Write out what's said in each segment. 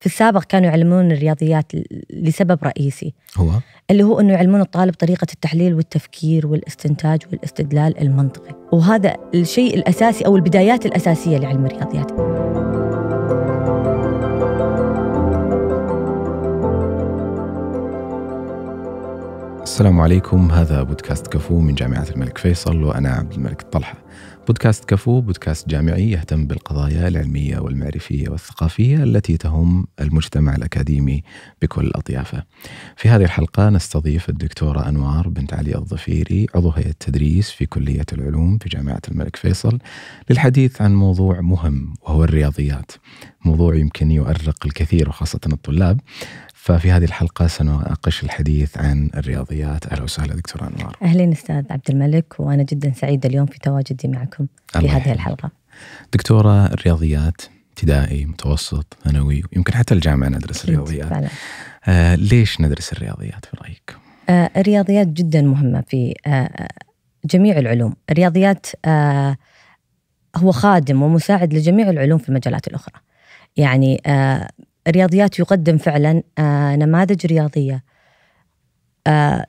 في السابق كانوا يعلمون الرياضيات لسبب رئيسي هو اللي هو انه يعلمون الطالب طريقه التحليل والتفكير والاستنتاج والاستدلال المنطقي وهذا الشيء الاساسي او البدايات الاساسيه لعلم الرياضيات السلام عليكم هذا بودكاست كفو من جامعة الملك فيصل وأنا عبد الملك الطلحة بودكاست كفو بودكاست جامعي يهتم بالقضايا العلميه والمعرفيه والثقافيه التي تهم المجتمع الاكاديمي بكل اطيافه. في هذه الحلقه نستضيف الدكتوره انوار بنت علي الظفيري عضو هيئه التدريس في كليه العلوم في جامعه الملك فيصل للحديث عن موضوع مهم وهو الرياضيات. موضوع يمكن يؤرق الكثير وخاصه الطلاب ففي هذه الحلقة سنناقش الحديث عن الرياضيات أهلا وسهلا دكتور أنوار أهلا أستاذ عبد الملك وأنا جدا سعيدة اليوم في تواجدي معكم في هذه الحلقة دكتورة الرياضيات ابتدائي متوسط ثانوي يمكن حتى الجامعة ندرس الرياضيات فعلا. آه ليش ندرس الرياضيات في رأيك؟ آه الرياضيات جدا مهمة في آه جميع العلوم الرياضيات آه هو خادم ومساعد لجميع العلوم في المجالات الأخرى يعني آه الرياضيات يقدم فعلا آه، نماذج رياضيه آه،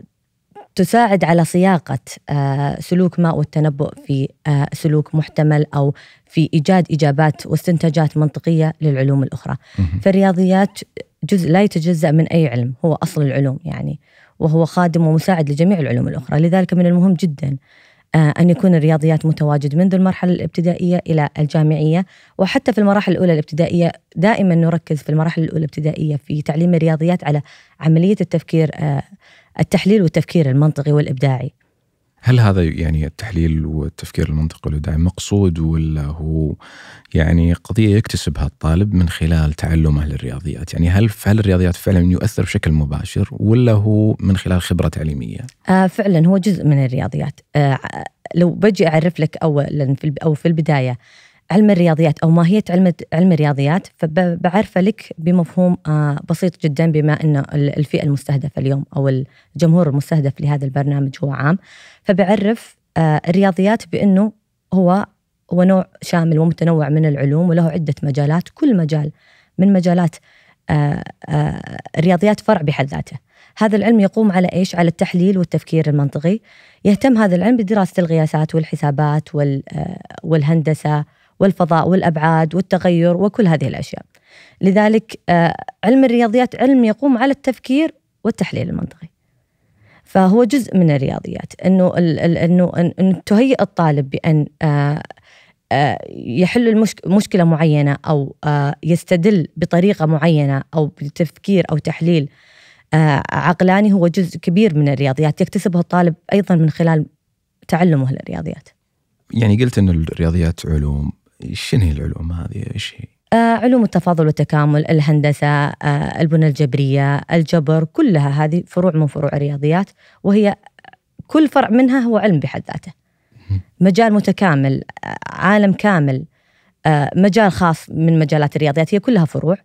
تساعد على صياغه آه، سلوك ما والتنبؤ في سلوك محتمل او في ايجاد اجابات واستنتاجات منطقيه للعلوم الاخرى. فالرياضيات جزء لا يتجزا من اي علم، هو اصل العلوم يعني وهو خادم ومساعد لجميع العلوم الاخرى، لذلك من المهم جدا آه، أن يكون الرياضيات متواجد منذ المرحلة الابتدائية إلى الجامعية وحتى في المراحل الأولى الابتدائية دائما نركز في المراحل الأولى الابتدائية في تعليم الرياضيات على عملية التفكير آه، التحليل والتفكير المنطقي والإبداعي هل هذا يعني التحليل والتفكير المنطقي والابداعي مقصود ولا هو يعني قضيه يكتسبها الطالب من خلال تعلمه للرياضيات، يعني هل فعل الرياضيات فعلا يؤثر بشكل مباشر ولا هو من خلال خبره تعليميه؟ آه فعلا هو جزء من الرياضيات، آه لو بجي اعرف لك اولا في او في البدايه علم الرياضيات او ماهيه علم علم الرياضيات فبعرفه لك بمفهوم آه، بسيط جدا بما ان الفئه المستهدفه اليوم او الجمهور المستهدف لهذا البرنامج هو عام فبعرف آه، الرياضيات بأنه هو هو نوع شامل ومتنوع من العلوم وله عدة مجالات كل مجال من مجالات آه، آه، الرياضيات فرع بحد ذاته هذا العلم يقوم على ايش؟ على التحليل والتفكير المنطقي. يهتم هذا العلم بدراسه القياسات والحسابات والهندسه والفضاء والابعاد والتغير وكل هذه الاشياء. لذلك علم الرياضيات علم يقوم على التفكير والتحليل المنطقي. فهو جزء من الرياضيات انه انه انه تهيئ الطالب بان آه، آه، يحل مشكله معينه او آه، يستدل بطريقه معينه او بتفكير او تحليل عقلاني هو جزء كبير من الرياضيات يكتسبه الطالب ايضا من خلال تعلمه للرياضيات. يعني قلت ان الرياضيات علوم، شنو هي العلوم هذه؟ ايش هي؟ آه، علوم التفاضل والتكامل الهندسة آه، البنى الجبرية الجبر كلها هذه فروع من فروع الرياضيات وهي كل فرع منها هو علم بحد ذاته مجال متكامل آه، عالم كامل مجال خاص من مجالات الرياضيات هي كلها فروع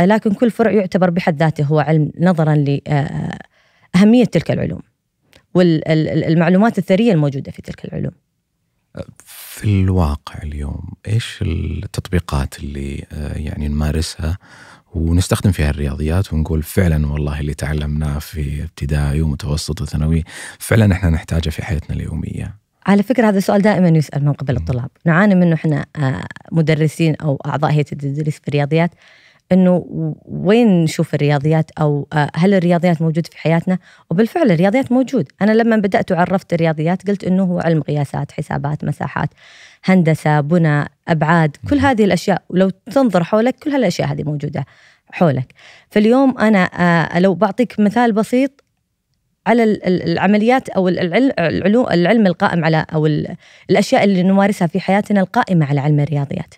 لكن كل فرع يعتبر بحد ذاته هو علم نظرا لأهمية تلك العلوم والمعلومات الثرية الموجودة في تلك العلوم في الواقع اليوم ايش التطبيقات اللي آه، يعني نمارسها ونستخدم فيها الرياضيات ونقول فعلا والله اللي تعلمناه في ابتدائي ومتوسط وثانوي فعلا احنا نحتاجه في حياتنا اليوميه على فكرة هذا السؤال دائما يسأل من قبل الطلاب نعاني منه احنا آه، مدرسين أو أعضاء هيئة التدريس في الرياضيات انه وين نشوف الرياضيات او آه، هل الرياضيات موجود في حياتنا وبالفعل الرياضيات موجود انا لما بدات وعرفت الرياضيات قلت انه هو علم قياسات حسابات مساحات هندسه بناء ابعاد كل هذه الاشياء ولو تنظر حولك كل هالاشياء هذه موجوده حولك فاليوم انا آه، لو بعطيك مثال بسيط على العمليات او العلوم العلم القائم على او الاشياء اللي نمارسها في حياتنا القائمه على علم الرياضيات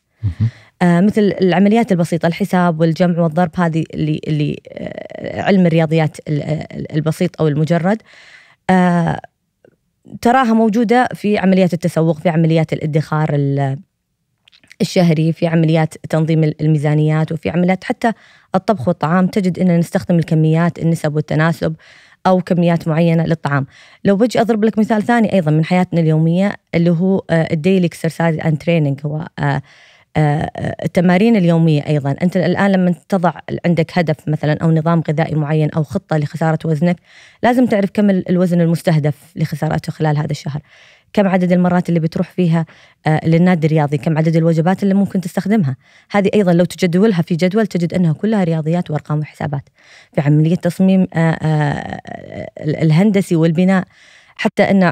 آه، مثل العمليات البسيطة الحساب والجمع والضرب هذه اللي اللي آه، علم الرياضيات البسيط أو المجرد آه، تراها موجودة في عمليات التسوق في عمليات الادخار الشهري في عمليات تنظيم الميزانيات وفي عمليات حتى الطبخ والطعام تجد أننا نستخدم الكميات النسب والتناسب أو كميات معينة للطعام لو بجي أضرب لك مثال ثاني أيضا من حياتنا اليومية اللي هو الديلي اكسرسايز اند تريننج هو التمارين اليومية أيضا أنت الآن لما تضع عندك هدف مثلا أو نظام غذائي معين أو خطة لخسارة وزنك لازم تعرف كم الوزن المستهدف لخسارته خلال هذا الشهر كم عدد المرات اللي بتروح فيها آه، للنادي الرياضي كم عدد الوجبات اللي ممكن تستخدمها هذه أيضا لو تجدولها في جدول تجد أنها كلها رياضيات وأرقام وحسابات في عملية تصميم آه، آه، الهندسي والبناء حتى أن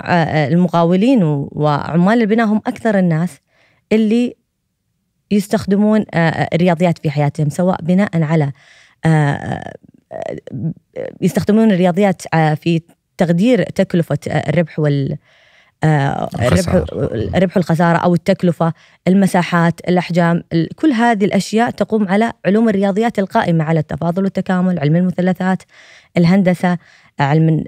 المقاولين وعمال البناء هم أكثر الناس اللي يستخدمون آه، آه، الرياضيات في حياتهم سواء بناء على آه، يستخدمون الرياضيات في تقدير تكلفة الربح وال الربح الربح والخسارة أو التكلفة المساحات الأحجام كل هذه الأشياء تقوم على علوم الرياضيات القائمة على التفاضل والتكامل علم المثلثات الهندسة علم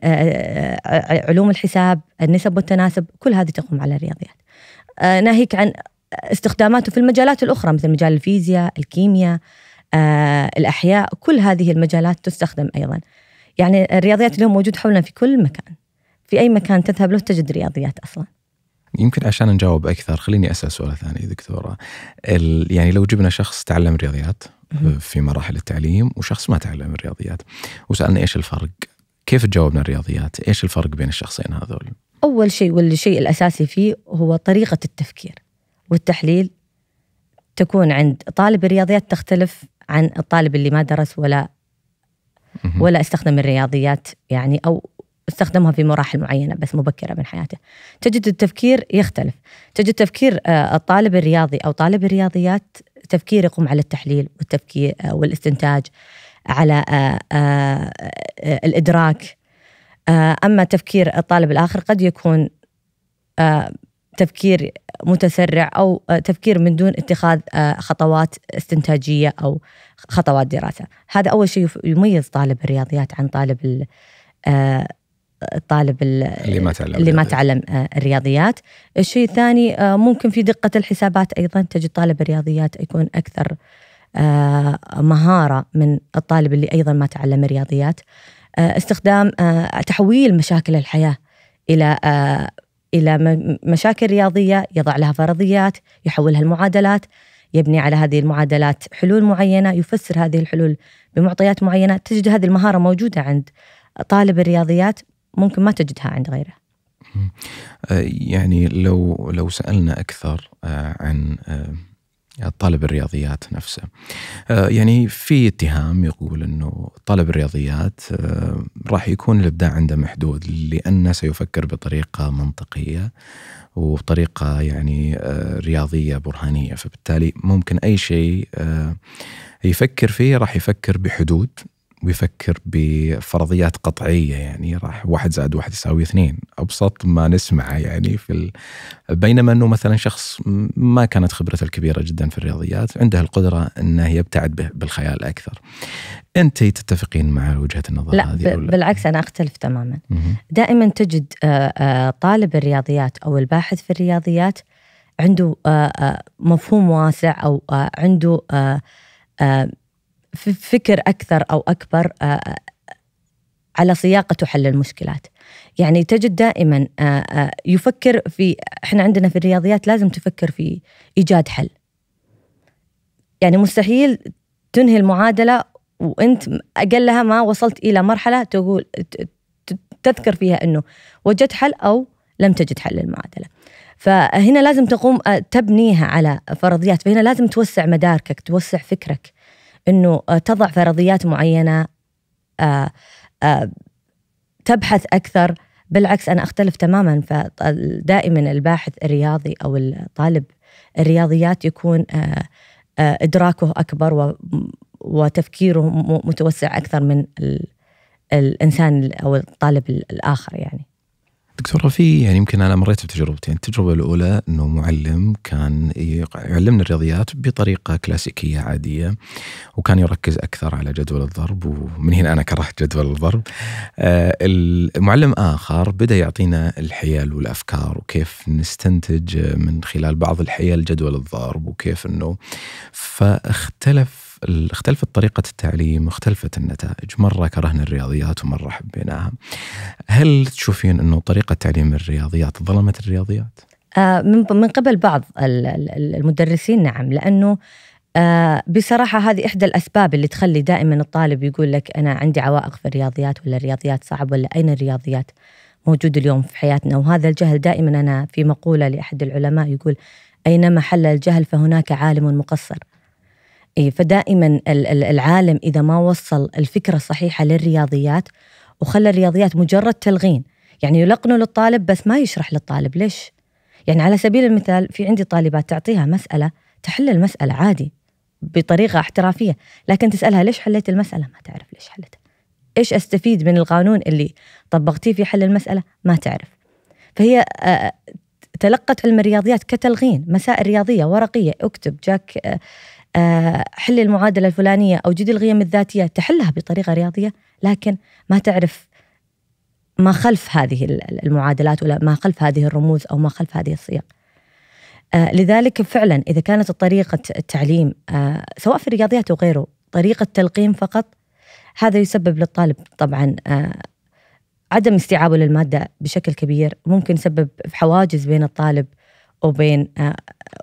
علوم الحساب النسب والتناسب كل هذه تقوم على الرياضيات ناهيك عن استخداماته في المجالات الأخرى مثل مجال الفيزياء الكيمياء آه، الأحياء كل هذه المجالات تستخدم أيضا يعني الرياضيات اليوم موجود حولنا في كل مكان في أي مكان تذهب له تجد رياضيات أصلا يمكن عشان نجاوب أكثر خليني أسأل سؤال ثاني دكتورة يعني لو جبنا شخص تعلم رياضيات في مراحل التعليم وشخص ما تعلم الرياضيات وسألنا إيش الفرق كيف تجاوبنا الرياضيات إيش الفرق بين الشخصين هذول أول شيء والشيء الأساسي فيه هو طريقة التفكير والتحليل تكون عند طالب الرياضيات تختلف عن الطالب اللي ما درس ولا ولا استخدم الرياضيات يعني او استخدمها في مراحل معينه بس مبكره من حياته تجد التفكير يختلف تجد تفكير آه، الطالب الرياضي او طالب الرياضيات تفكير يقوم على التحليل والتفكير آه، والاستنتاج على آه، الادراك اما تفكير الطالب الاخر قد يكون تفكير متسرع او آه، تفكير من دون اتخاذ آه، خطوات استنتاجيه او خطوات دراسه، هذا اول شيء يميز طالب الرياضيات عن طالب الطالب آه، اللي ما تعلم اللي ما تعلم الرياضيات، الشيء الثاني ممكن في دقه الحسابات ايضا تجد طالب الرياضيات يكون اكثر مهاره من الطالب اللي ايضا ما تعلم الرياضيات. استخدام تحويل مشاكل الحياه الى الى مشاكل رياضيه يضع لها فرضيات يحولها المعادلات يبني على هذه المعادلات حلول معينه يفسر هذه الحلول بمعطيات معينه تجد هذه المهاره موجوده عند طالب الرياضيات ممكن ما تجدها عند غيره آه، يعني لو لو سالنا اكثر آه، عن آه، طالب الرياضيات نفسه آه، يعني في اتهام يقول أنه طالب الرياضيات آه، راح يكون الإبداع عنده محدود لأنه سيفكر بطريقة منطقية وطريقه يعني آه، رياضية برهانية فبالتالي ممكن أي شيء يفكر فيه راح يفكر بحدود ويفكر بفرضيات قطعيه يعني راح واحد زائد واحد يساوي اثنين ابسط ما نسمعه يعني في ال... بينما انه مثلا شخص ما كانت خبرته الكبيره جدا في الرياضيات عنده القدره انه يبتعد بالخيال اكثر. انت تتفقين مع وجهه النظر لا هذه ب... بالعكس انا اختلف تماما. م- دائما تجد آه، آه، طالب الرياضيات او الباحث في الرياضيات عنده آه، مفهوم واسع او عنده فكر اكثر او اكبر على صياغه حل المشكلات يعني تجد دائما يفكر في احنا عندنا في الرياضيات لازم تفكر في ايجاد حل يعني مستحيل تنهي المعادله وانت اقلها ما وصلت الى مرحله تقول تذكر فيها انه وجدت حل او لم تجد حل للمعادله فهنا لازم تقوم تبنيها على فرضيات فهنا لازم توسع مداركك توسع فكرك انه آه، تضع فرضيات معينه آه، آه، تبحث اكثر بالعكس انا اختلف تماما فدائما الباحث الرياضي او الطالب الرياضيات يكون ادراكه اكبر وتفكيره متوسع اكثر من الانسان او الطالب الاخر يعني دكتوره في يعني يمكن انا مريت بتجربتين، يعني التجربه الاولى انه معلم كان يعلمنا الرياضيات بطريقه كلاسيكيه عاديه وكان يركز اكثر على جدول الضرب ومن هنا انا كرهت جدول الضرب. آه، المعلم اخر بدا يعطينا الحيل والافكار وكيف نستنتج من خلال بعض الحيل جدول الضرب وكيف انه فاختلف اختلفت طريقة التعليم اختلفت النتائج مرة كرهنا الرياضيات ومرة حبيناها هل تشوفين أنه طريقة تعليم الرياضيات ظلمت الرياضيات؟ آه، من قبل بعض المدرسين نعم لأنه آه، بصراحة هذه إحدى الأسباب اللي تخلي دائما الطالب يقول لك أنا عندي عوائق في الرياضيات ولا الرياضيات صعب ولا أين الرياضيات موجود اليوم في حياتنا وهذا الجهل دائما أنا في مقولة لأحد العلماء يقول أينما حل الجهل فهناك عالم مقصر إيه، فدائما العالم اذا ما وصل الفكره الصحيحه للرياضيات وخلى الرياضيات مجرد تلغين يعني يلقنوا للطالب بس ما يشرح للطالب ليش يعني على سبيل المثال في عندي طالبات تعطيها مساله تحل المساله عادي بطريقه احترافيه لكن تسالها ليش حليت المساله ما تعرف ليش حلتها ايش استفيد من القانون اللي طبقتيه في حل المساله ما تعرف فهي آه، تلقت علم الرياضيات كتلغين مسائل رياضيه ورقيه اكتب جاك آه، آه، حل المعادله الفلانيه او جدي القيم الذاتيه تحلها بطريقه رياضيه لكن ما تعرف ما خلف هذه المعادلات ولا ما خلف هذه الرموز او ما خلف هذه الصيغ. آه، لذلك فعلا اذا كانت طريقه التعليم آه، سواء في الرياضيات او غيره طريقه تلقيم فقط هذا يسبب للطالب طبعا عدم استيعابه للماده بشكل كبير ممكن يسبب حواجز بين الطالب وبين آه،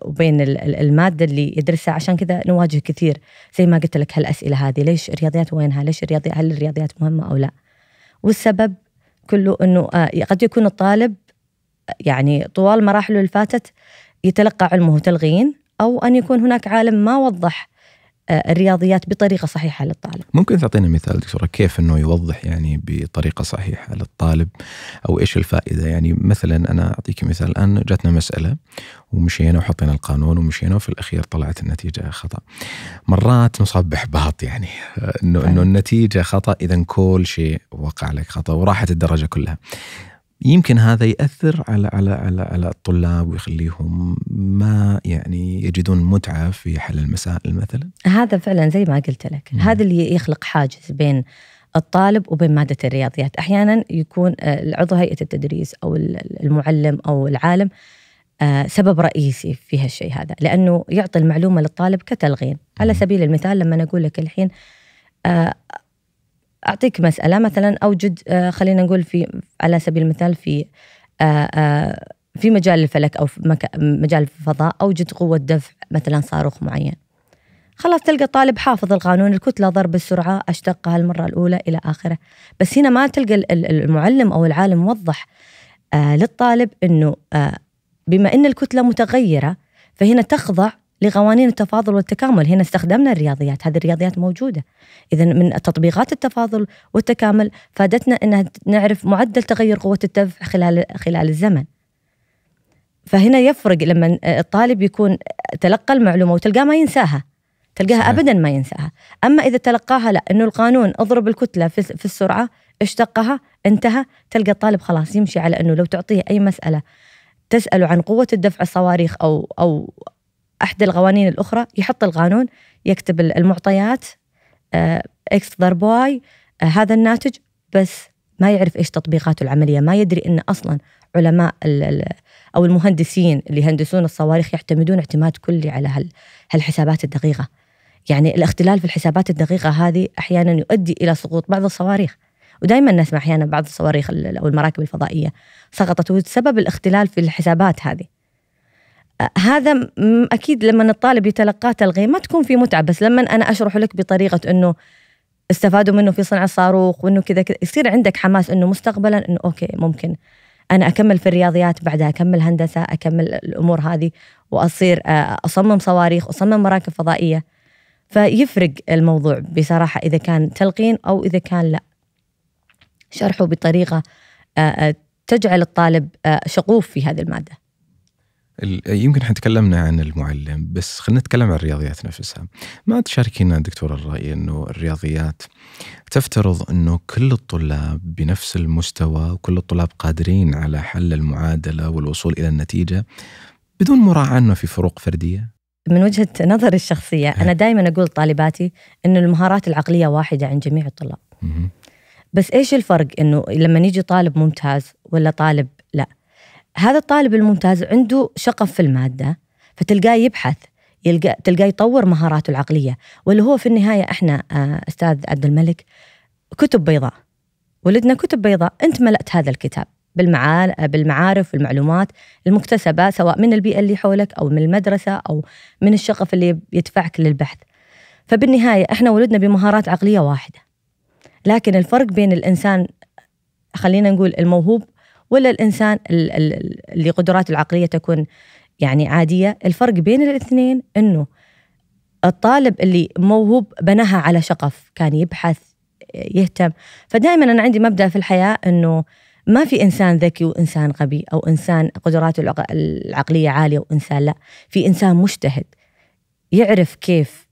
وبين الماده اللي يدرسها عشان كذا نواجه كثير زي ما قلت لك هالاسئله هذه ليش الرياضيات وينها؟ ليش الرياضيات هل الرياضيات مهمه او لا؟ والسبب كله انه آه، قد يكون الطالب يعني طوال مراحله اللي فاتت يتلقى علمه تلغين او ان يكون هناك عالم ما وضح آه، الرياضيات بطريقه صحيحه للطالب. ممكن تعطينا مثال دكتوره كيف انه يوضح يعني بطريقه صحيحه للطالب او ايش الفائده؟ يعني مثلا انا اعطيك مثال الان جاتنا مساله ومشينا وحطينا القانون ومشينا وفي الاخير طلعت النتيجه خطا. مرات نصاب باحباط يعني آه، انه انه النتيجه خطا اذا كل شيء وقع لك خطا وراحت الدرجه كلها. يمكن هذا ياثر على على على على الطلاب ويخليهم ما يعني يجدون متعه في حل المسائل مثلا هذا فعلا زي ما قلت لك مم. هذا اللي يخلق حاجز بين الطالب وبين مادة الرياضيات يعني أحيانا يكون آه، عضو هيئة التدريس أو المعلم أو العالم آه، سبب رئيسي في هالشيء هذا لأنه يعطي المعلومة للطالب كتلغين على سبيل المثال لما أقول لك الحين آه، اعطيك مساله مثلا اوجد آه، خلينا نقول في على سبيل المثال في آه، آه، في مجال الفلك او في مجال الفضاء اوجد قوه دفع مثلا صاروخ معين خلاص تلقى طالب حافظ القانون الكتلة ضرب السرعة أشتقها المرة الأولى إلى آخره بس هنا ما تلقى المعلم أو العالم وضح للطالب أنه بما أن الكتلة متغيرة فهنا تخضع لقوانين التفاضل والتكامل هنا استخدمنا الرياضيات هذه الرياضيات موجودة إذا من تطبيقات التفاضل والتكامل فادتنا أن نعرف معدل تغير قوة الدفع خلال, خلال الزمن فهنا يفرق لما الطالب يكون تلقى المعلومة وتلقاه ما ينساها تلقاها أبدا ما ينساها أما إذا تلقاها لا أنه القانون اضرب الكتلة في السرعة اشتقها انتهى تلقى الطالب خلاص يمشي على أنه لو تعطيه أي مسألة تسأله عن قوة الدفع الصواريخ أو أو احدى القوانين الاخرى يحط القانون يكتب المعطيات اكس آه، ضرب واي آه، هذا الناتج بس ما يعرف ايش تطبيقاته العمليه ما يدري ان اصلا علماء او المهندسين اللي يهندسون الصواريخ يعتمدون اعتماد كلي على هالحسابات الدقيقه يعني الاختلال في الحسابات الدقيقه هذه احيانا يؤدي الى سقوط بعض الصواريخ ودائما نسمع احيانا بعض الصواريخ او المراكب الفضائيه سقطت وسبب الاختلال في الحسابات هذه هذا اكيد لما الطالب يتلقاه تلقين ما تكون في متعه بس لما انا اشرح لك بطريقه انه استفادوا منه في صنع الصاروخ وانه كذا كذا يصير عندك حماس انه مستقبلا انه اوكي ممكن انا اكمل في الرياضيات بعدها اكمل هندسه اكمل الامور هذه واصير آه، اصمم صواريخ اصمم مراكب فضائيه فيفرق الموضوع بصراحه اذا كان تلقين او اذا كان لا شرحه بطريقه آه، آه، تجعل الطالب شغوف في هذه الماده يمكن احنا تكلمنا عن المعلم بس خلينا نتكلم عن الرياضيات نفسها ما تشاركينا دكتور الرأي أنه الرياضيات تفترض أنه كل الطلاب بنفس المستوى وكل الطلاب قادرين على حل المعادلة والوصول إلى النتيجة بدون مراعاة أنه في فروق فردية من وجهة نظري الشخصية أنا دائما أقول لطالباتي أن المهارات العقلية واحدة عند جميع الطلاب بس إيش الفرق أنه لما يجي طالب ممتاز ولا طالب هذا الطالب الممتاز عنده شغف في الماده فتلقاه يبحث يلقى تلقاه يطور مهاراته العقليه واللي هو في النهايه احنا آه، استاذ عبد الملك كتب بيضاء ولدنا كتب بيضاء انت ملأت هذا الكتاب بالمعارف والمعلومات المكتسبه سواء من البيئه اللي حولك او من المدرسه او من الشغف اللي يدفعك للبحث فبالنهايه احنا ولدنا بمهارات عقليه واحده لكن الفرق بين الانسان خلينا نقول الموهوب ولا الانسان اللي قدراته العقليه تكون يعني عاديه الفرق بين الاثنين انه الطالب اللي موهوب بناها على شغف كان يبحث يهتم فدائما انا عندي مبدا في الحياه انه ما في انسان ذكي وانسان غبي او انسان قدراته العقليه عاليه وانسان لا في انسان مجتهد يعرف كيف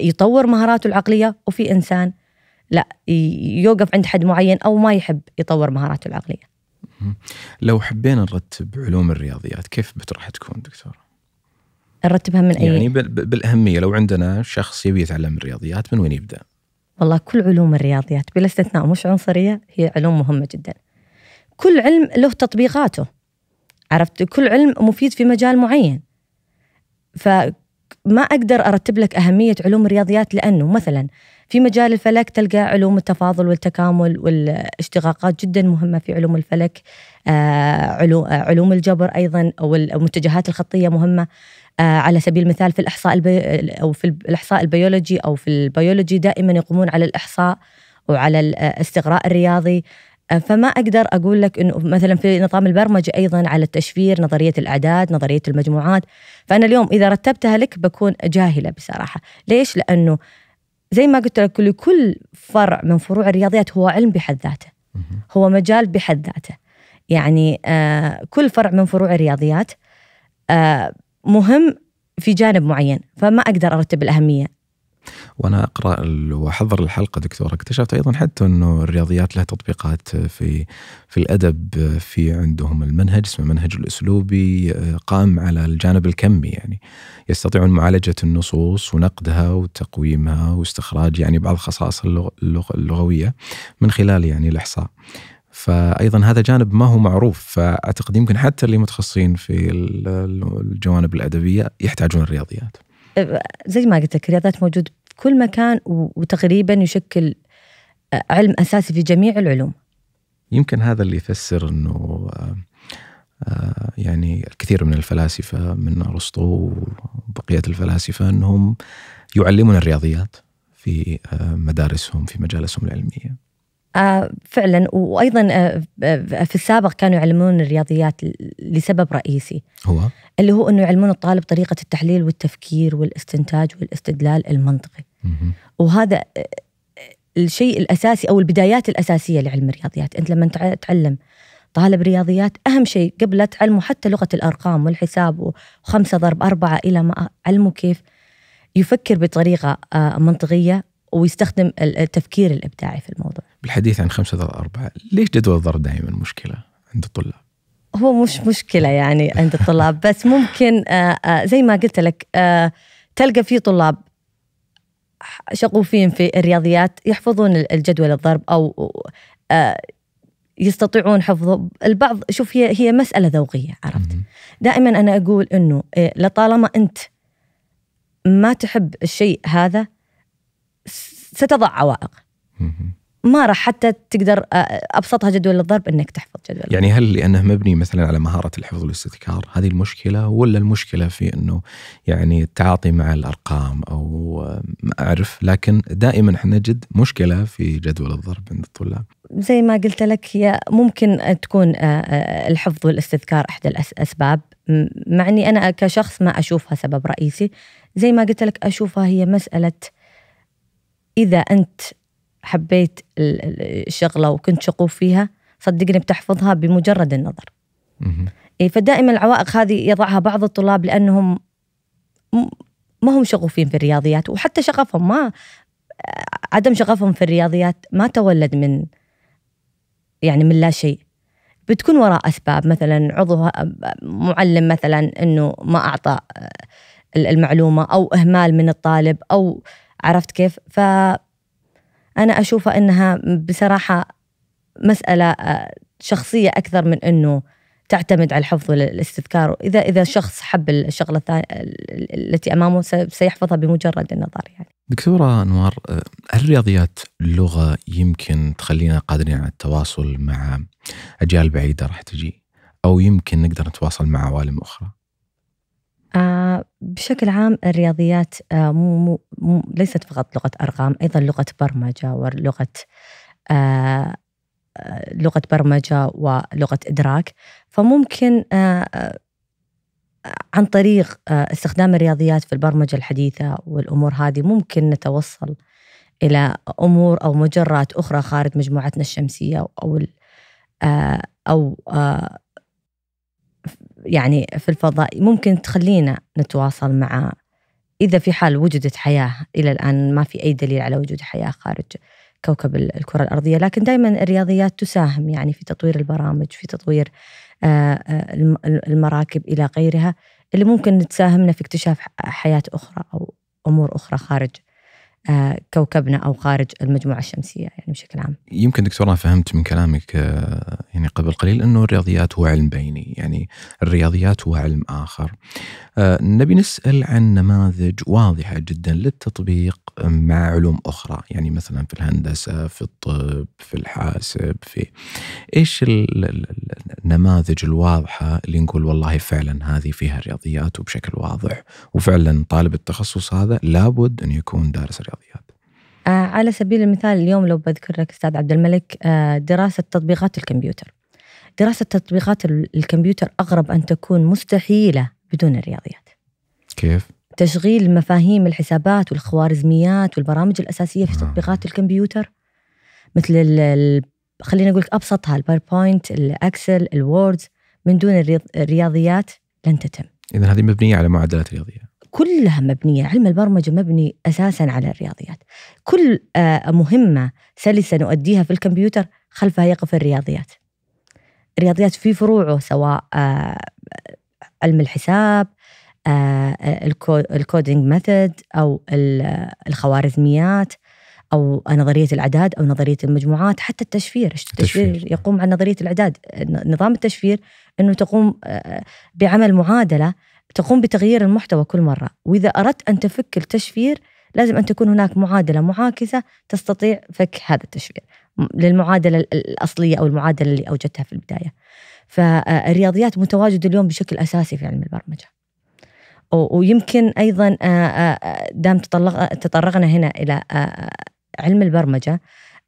يطور مهاراته العقليه وفي انسان لا يوقف عند حد معين او ما يحب يطور مهاراته العقليه لو حبينا نرتب علوم الرياضيات كيف راح تكون دكتور؟ نرتبها من اي يعني بالاهميه لو عندنا شخص يبي يتعلم الرياضيات من وين يبدا؟ والله كل علوم الرياضيات بلا استثناء مش عنصريه هي علوم مهمه جدا. كل علم له تطبيقاته. عرفت كل علم مفيد في مجال معين. فما اقدر ارتب لك اهميه علوم الرياضيات لانه مثلا في مجال الفلك تلقى علوم التفاضل والتكامل والاشتقاقات جدا مهمه في علوم الفلك آه، آه، علوم الجبر ايضا والمتجهات الخطيه مهمه آه، على سبيل المثال في الاحصاء البي... او في الاحصاء البيولوجي او في البيولوجي دائما يقومون على الاحصاء وعلى الاستغراء الرياضي فما اقدر اقول لك انه مثلا في نظام البرمجه ايضا على التشفير نظريه الاعداد نظريه المجموعات فانا اليوم اذا رتبتها لك بكون جاهله بصراحه ليش لانه زي ما قلت لك لكل فرع من فروع الرياضيات هو علم بحد ذاته هو مجال بحد ذاته يعني آه كل فرع من فروع الرياضيات آه مهم في جانب معين فما اقدر ارتب الاهميه وانا اقرا واحضر الحلقه دكتور اكتشفت ايضا حتى انه الرياضيات لها تطبيقات في في الادب في عندهم المنهج اسمه منهج الاسلوبي قائم على الجانب الكمي يعني يستطيعون معالجه النصوص ونقدها وتقويمها واستخراج يعني بعض خصائص اللغويه من خلال يعني الاحصاء. فايضا هذا جانب ما هو معروف فاعتقد يمكن حتى اللي متخصصين في الجوانب الادبيه يحتاجون الرياضيات. زي ما قلت لك الرياضات موجود في كل مكان وتقريبا يشكل آه، علم اساسي في جميع العلوم يمكن هذا اللي يفسر انه آه، آه، يعني الكثير من الفلاسفه من ارسطو وبقيه الفلاسفه انهم يعلمون الرياضيات في مدارسهم في مجالسهم العلميه آه، فعلا وايضا آه، آه، في السابق كانوا يعلمون الرياضيات لسبب رئيسي هو اللي هو انه يعلمون الطالب طريقه التحليل والتفكير والاستنتاج والاستدلال المنطقي وهذا الشيء الاساسي او البدايات الاساسيه لعلم الرياضيات انت لما تعلم طالب رياضيات اهم شيء قبل لا تعلمه حتى لغه الارقام والحساب وخمسة ضرب أربعة الى ما علمه كيف يفكر بطريقه منطقيه ويستخدم التفكير الابداعي في الموضوع بالحديث عن خمسة ضرب أربعة ليش جدول الضرب دائما مشكلة عند الطلاب؟ هو مش مشكلة يعني عند الطلاب بس ممكن آه، آه، زي ما قلت لك آه، تلقى في طلاب شغوفين في الرياضيات يحفظون الجدول الضرب أو يستطيعون حفظه البعض شوف هي هي مسألة ذوقية عرفت دائما أنا أقول أنه لطالما أنت ما تحب الشيء هذا ستضع عوائق ما راح حتى تقدر آه، ابسطها جدول الضرب انك تحفظ جدول يعني هل لانه مبني مثلا على مهاره الحفظ والاستذكار هذه المشكله ولا المشكله في انه يعني التعاطي مع الارقام او آه، ما اعرف لكن دائما احنا نجد مشكله في جدول الضرب عند الطلاب زي ما قلت لك هي ممكن تكون آه، الحفظ والاستذكار احدى الاسباب مع اني انا كشخص ما اشوفها سبب رئيسي زي ما قلت لك اشوفها هي مساله اذا انت حبيت الشغله وكنت شغوف فيها صدقني بتحفظها بمجرد النظر إيه فدائما العوائق هذه يضعها بعض الطلاب لانهم ما هم شغوفين في الرياضيات وحتى شغفهم ما عدم شغفهم في الرياضيات ما تولد من يعني من لا شيء بتكون وراء اسباب مثلا عضو معلم مثلا انه ما اعطى آه، المعلومه او اهمال من الطالب او عرفت كيف ف انا اشوفها انها بصراحه مساله آه، شخصيه اكثر من انه تعتمد على الحفظ والاستذكار اذا اذا شخص حب الشغله الثانيه التي امامه سيحفظها بمجرد النظر يعني دكتوره انوار آه، هل الرياضيات اللغه يمكن تخلينا قادرين على التواصل مع اجيال بعيده راح تجي او يمكن نقدر نتواصل مع عوالم اخرى آه، بشكل عام الرياضيات آه، ليست فقط لغة أرقام أيضا لغة برمجة ولغة آه، لغة برمجة ولغة إدراك فممكن عن طريق استخدام الرياضيات في البرمجة الحديثة والأمور هذه ممكن نتوصل إلى أمور أو مجرات أخرى خارج مجموعتنا الشمسية أو أو يعني في الفضاء ممكن تخلينا نتواصل مع إذا في حال وجدت حياة إلى الآن ما في أي دليل على وجود حياة خارج كوكب الكرة الأرضية لكن دائما الرياضيات تساهم يعني في تطوير البرامج في تطوير آه، آه، المراكب إلى غيرها اللي ممكن تساهمنا في اكتشاف حياة أخرى أو أمور أخرى خارج كوكبنا او خارج المجموعه الشمسيه يعني بشكل عام. يمكن دكتور انا فهمت من كلامك آه، يعني قبل قليل انه الرياضيات هو علم بيني، يعني الرياضيات هو علم اخر. آه، نبي نسال عن نماذج واضحه جدا للتطبيق مع علوم اخرى، يعني مثلا في الهندسه، في الطب، في الحاسب، في ايش النماذج الواضحه اللي نقول والله فعلا هذه فيها الرياضيات وبشكل واضح، وفعلا طالب التخصص هذا لابد ان يكون دارس الرياضيات. الرياضيات آه، على سبيل المثال اليوم لو بذكر لك استاذ عبد الملك آه، دراسه تطبيقات الكمبيوتر دراسه تطبيقات الكمبيوتر اغرب ان تكون مستحيله بدون الرياضيات كيف تشغيل مفاهيم الحسابات والخوارزميات والبرامج الاساسيه في آه. تطبيقات الكمبيوتر مثل الـ خلينا اقول لك ابسطها البايربوينت الاكسل الووردز من دون الرياضيات لن تتم اذا هذه مبنيه على معادلات رياضيه كلها مبنية علم البرمجة مبني أساسا على الرياضيات كل آه، مهمة سلسة نؤديها في الكمبيوتر خلفها يقف الرياضيات الرياضيات في فروعه سواء آه، علم الحساب آه، الكودينج ميثود أو الخوارزميات او نظريه الاعداد او نظريه المجموعات حتى التشفير التشفير يقوم عن نظريه الاعداد نظام التشفير انه تقوم بعمل معادله تقوم بتغيير المحتوى كل مرة وإذا أردت أن تفك التشفير لازم أن تكون هناك معادلة معاكسة تستطيع فك هذا التشفير للمعادلة الأصلية أو المعادلة اللي أوجدتها في البداية فالرياضيات متواجدة اليوم بشكل أساسي في علم البرمجة ويمكن أيضا دام تطرقنا هنا إلى علم البرمجة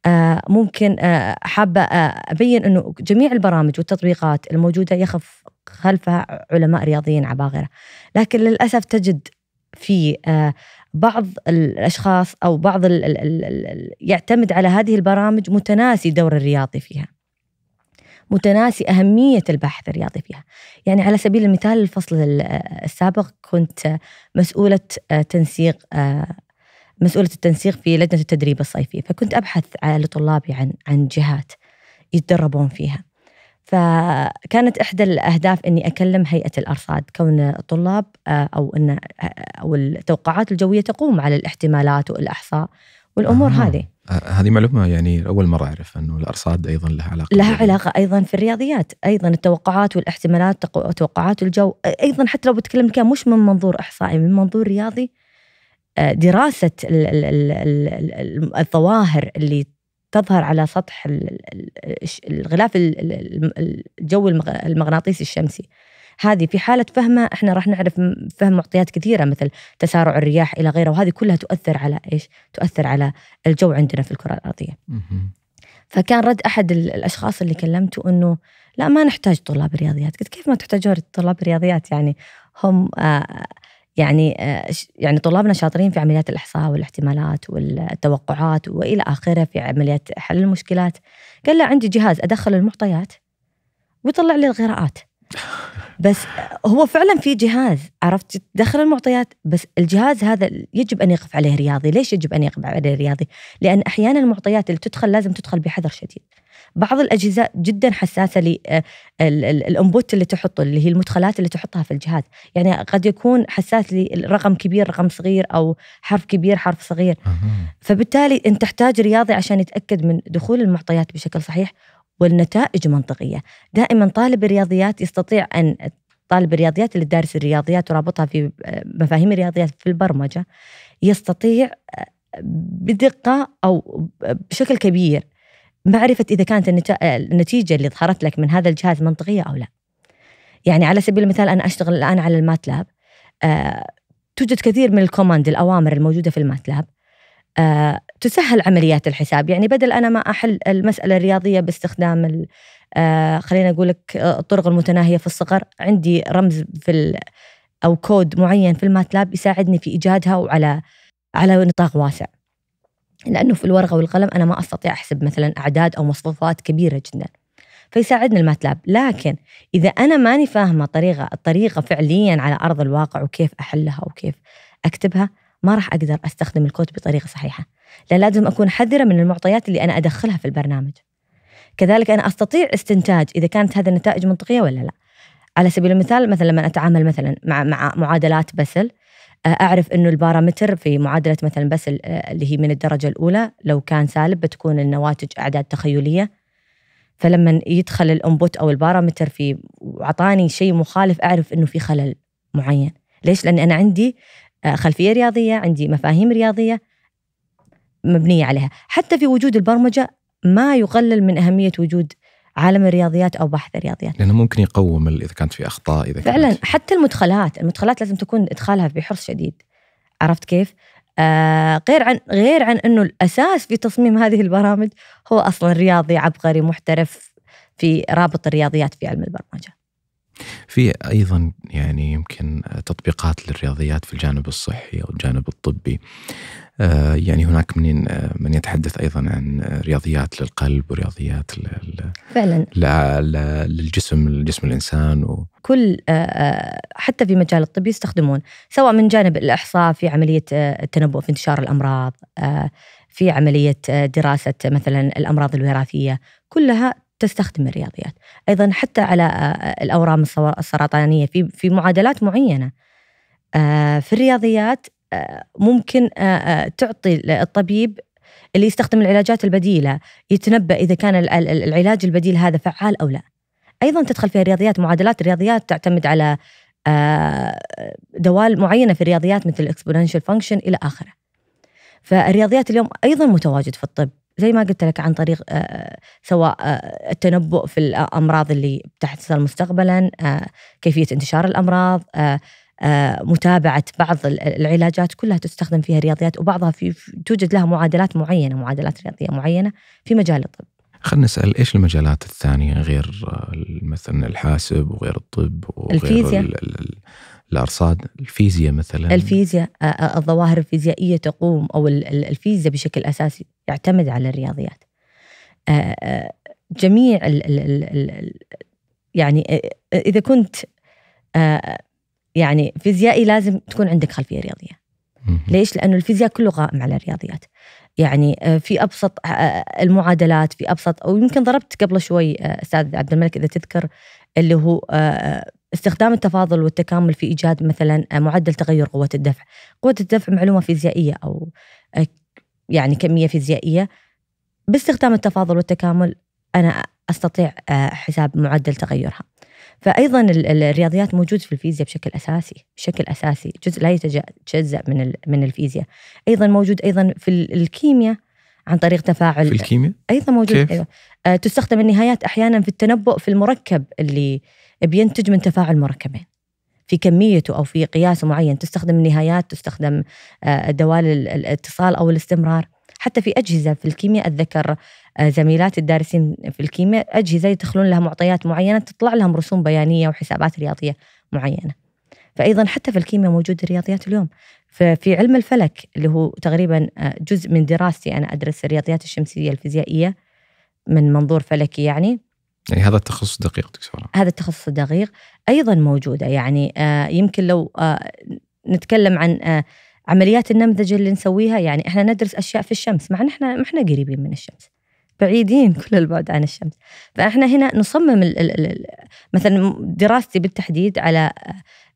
آه، ممكن آه، حابة آه، أبين أنه جميع البرامج والتطبيقات الموجودة يخف خلفها علماء رياضيين عباقرة لكن للأسف تجد في بعض الأشخاص أو بعض الـ الـ الـ يعتمد على هذه البرامج متناسي دور الرياضي فيها متناسي أهمية الباحث الرياضي فيها يعني على سبيل المثال الفصل السابق كنت مسؤولة تنسيق مسؤولة التنسيق في لجنة التدريب الصيفي فكنت أبحث على طلابي عن عن جهات يتدربون فيها فكانت إحدى الأهداف إني أكلم هيئة الأرصاد كون الطلاب آه، أو إن آه، أو التوقعات الجوية تقوم على الاحتمالات والإحصاء والأمور آه. هذه هذه معلومة يعني أول مرة أعرف أنه الأرصاد أيضا لها علاقة لها علاقة أيضا في الرياضيات أيضا التوقعات والاحتمالات توقعات الجو أيضا حتى لو بتكلم كان مش من منظور إحصائي من منظور رياضي دراسه الظواهر اللي تظهر على سطح الغلاف الجو المغناطيسي الشمسي هذه في حالة فهمها احنا راح نعرف فهم معطيات كثيرة مثل تسارع الرياح إلى غيره وهذه كلها تؤثر على ايش؟ تؤثر على الجو عندنا في الكرة الأرضية. فكان رد أحد الأشخاص اللي كلمته أنه لا ما نحتاج طلاب رياضيات، قلت كيف ما تحتاجون طلاب رياضيات يعني هم آه يعني آه، يعني طلابنا شاطرين في عمليات الاحصاء والاحتمالات والتوقعات والى اخره في عمليات حل المشكلات قال له عندي جهاز ادخل المعطيات ويطلع لي الغراءات بس هو فعلا في جهاز عرفت تدخل المعطيات بس الجهاز هذا يجب ان يقف عليه رياضي، ليش يجب ان يقف عليه رياضي؟ لان احيانا المعطيات اللي تدخل لازم تدخل بحذر شديد. بعض الاجهزه جدا حساسه للانبوت آه، اللي تحطه اللي هي المدخلات اللي تحطها في الجهاز، يعني قد يكون حساس لرقم كبير رقم صغير او حرف كبير حرف صغير. فبالتالي انت تحتاج رياضي عشان يتاكد من دخول المعطيات بشكل صحيح والنتائج منطقية دائما طالب الرياضيات يستطيع أن طالب الرياضيات اللي دارس الرياضيات ورابطها في مفاهيم الرياضيات في البرمجة يستطيع بدقة أو بشكل كبير معرفة إذا كانت النتيجة اللي ظهرت لك من هذا الجهاز منطقية أو لا يعني على سبيل المثال أنا أشتغل الآن على الماتلاب آه، توجد كثير من الكوماند الأوامر الموجودة في الماتلاب آه، تسهل عمليات الحساب يعني بدل أنا ما أحل المسألة الرياضية باستخدام آه، خلينا أقول لك آه، الطرق المتناهية في الصغر عندي رمز في أو كود معين في الماتلاب يساعدني في إيجادها وعلى على نطاق واسع لأنه في الورقة والقلم أنا ما أستطيع أحسب مثلا أعداد أو مصفوفات كبيرة جدا فيساعدني الماتلاب لكن إذا أنا ماني فاهمة طريقة الطريقة فعليا على أرض الواقع وكيف أحلها وكيف أكتبها ما راح اقدر استخدم الكود بطريقه صحيحه لان لازم اكون حذره من المعطيات اللي انا ادخلها في البرنامج كذلك انا استطيع استنتاج اذا كانت هذه النتائج منطقيه ولا لا على سبيل المثال مثلا لما اتعامل مثلا مع مع معادلات بسل آه، اعرف انه البارامتر في معادله مثلا بسل آه، اللي هي من الدرجه الاولى لو كان سالب بتكون النواتج اعداد تخيليه فلما يدخل الانبوت او البارامتر في وعطاني شيء مخالف اعرف انه في خلل معين ليش لاني انا عندي آه، خلفيه رياضيه عندي مفاهيم رياضيه مبنيه عليها حتى في وجود البرمجه ما يقلل من اهميه وجود عالم الرياضيات او باحث الرياضيات لانه ممكن يقوم اذا كانت في اخطاء اذا فعلا كانت... حتى المدخلات المدخلات لازم تكون ادخالها بحرص شديد عرفت كيف آه غير عن غير عن انه الاساس في تصميم هذه البرامج هو اصلا رياضي عبقري محترف في رابط الرياضيات في علم البرمجه في ايضا يعني يمكن تطبيقات للرياضيات في الجانب الصحي او الجانب الطبي آه، يعني هناك من من يتحدث ايضا عن رياضيات للقلب ورياضيات فعلا للجسم الجسم الانسان و كل آه، آه، حتى في مجال الطب يستخدمون سواء من جانب الاحصاء في عمليه التنبؤ في انتشار الامراض في عمليه دراسه مثلا الامراض الوراثيه كلها تستخدم الرياضيات ايضا حتى على آه، آه، الاورام السرطانيه في في معادلات معينه آه، في الرياضيات ممكن تعطي الطبيب اللي يستخدم العلاجات البديله يتنبا اذا كان العلاج البديل هذا فعال او لا ايضا تدخل فيها الرياضيات معادلات الرياضيات تعتمد على دوال معينه في الرياضيات مثل الاكسبوننشال فانكشن الى اخره فالرياضيات اليوم ايضا متواجد في الطب زي ما قلت لك عن طريق آه، آه، سواء آه، التنبؤ في الامراض اللي بتحصل مستقبلا كيفيه انتشار الامراض متابعه بعض العلاجات كلها تستخدم فيها رياضيات وبعضها في توجد لها معادلات معينه معادلات رياضيه معينه في مجال الطب خلينا نسال ايش المجالات الثانيه غير مثلا الحاسب وغير الطب وغير الفيزياء الأرصاد الفيزياء مثلا الفيزياء آه، آه، الظواهر الفيزيائية تقوم أو الفيزياء بشكل أساسي يعتمد على الرياضيات آه، جميع ال ال ال يعني إذا كنت يعني فيزيائي لازم تكون عندك خلفية رياضية ليش؟ لأنه الفيزياء كله قائم على الرياضيات يعني في ابسط المعادلات في ابسط او يمكن ضربت قبل شوي استاذ عبد الملك اذا تذكر اللي هو استخدام التفاضل والتكامل في إيجاد مثلا آه، معدل تغير قوة الدفع قوة الدفع معلومة فيزيائية أو آه، يعني كمية فيزيائية باستخدام التفاضل والتكامل أنا أستطيع آه، حساب معدل تغيرها فايضا الرياضيات موجود في الفيزياء بشكل اساسي بشكل اساسي جزء لا يتجزا من من الفيزياء ايضا موجود ايضا في الكيمياء عن طريق تفاعل في الكيمياء ايضا موجود كيف؟ ايوه آه تستخدم النهايات احيانا في التنبؤ في المركب اللي بينتج من تفاعل مركبين في كميته او في قياس معين تستخدم النهايات تستخدم آه دوال الاتصال او الاستمرار حتى في اجهزه في الكيمياء اتذكر آه زميلات الدارسين في الكيمياء اجهزه يدخلون لها معطيات معينه تطلع لهم رسوم بيانيه وحسابات رياضيه معينه فايضا حتى في الكيمياء موجود الرياضيات اليوم ففي علم الفلك اللي هو تقريبا آه، جزء من دراستي انا ادرس الرياضيات الشمسيه الفيزيائيه من منظور فلكي يعني يعني هذا التخصص الدقيق دكتوره هذا التخصص الدقيق ايضا موجوده يعني آه، يمكن لو آه، نتكلم عن عمليات النمذجه اللي نسويها يعني احنا ندرس اشياء في الشمس مع ان احنا ما احنا قريبين من الشمس بعيدين كل البعد عن الشمس فاحنا هنا نصمم مثلا دراستي بالتحديد على